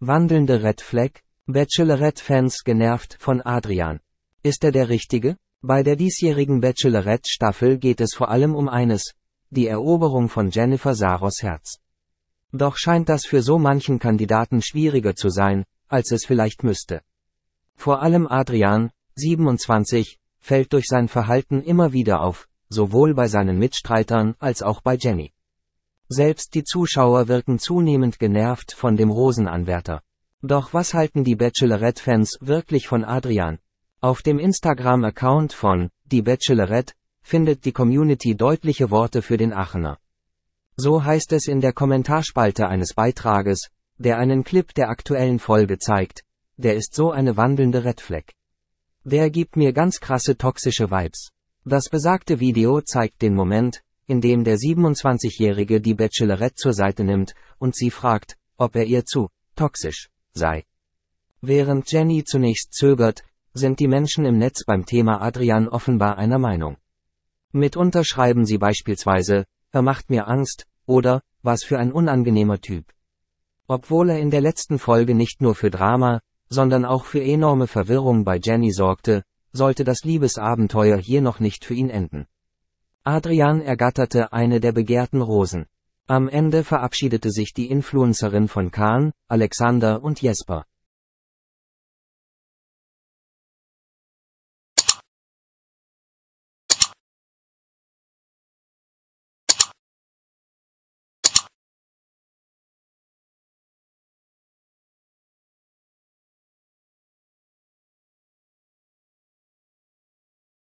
Wandelnde Red Flag, Bachelorette-Fans genervt von Adrian. Ist er der Richtige? Bei der diesjährigen Bachelorette-Staffel geht es vor allem um eines, die Eroberung von Jennifer Saros Herz. Doch scheint das für so manchen Kandidaten schwieriger zu sein, als es vielleicht müsste. Vor allem Adrian, 27, fällt durch sein Verhalten immer wieder auf, sowohl bei seinen Mitstreitern als auch bei Jenny. Selbst die Zuschauer wirken zunehmend genervt von dem Rosenanwärter. Doch was halten die Bachelorette-Fans wirklich von Adrian? Auf dem Instagram-Account von Die Bachelorette findet die Community deutliche Worte für den Aachener. So heißt es in der Kommentarspalte eines Beitrages, der einen Clip der aktuellen Folge zeigt. Der ist so eine wandelnde Redfleck. Der gibt mir ganz krasse toxische Vibes. Das besagte Video zeigt den Moment, in dem der 27-Jährige die Bachelorette zur Seite nimmt und sie fragt, ob er ihr zu toxisch sei. Während Jenny zunächst zögert, sind die Menschen im Netz beim Thema Adrian offenbar einer Meinung. Mitunter schreiben sie beispielsweise, er macht mir Angst, oder, was für ein unangenehmer Typ. Obwohl er in der letzten Folge nicht nur für Drama, sondern auch für enorme Verwirrung bei Jenny sorgte, sollte das Liebesabenteuer hier noch nicht für ihn enden. Adrian ergatterte eine der begehrten Rosen. Am Ende verabschiedete sich die Influencerin von Kahn, Alexander und Jesper.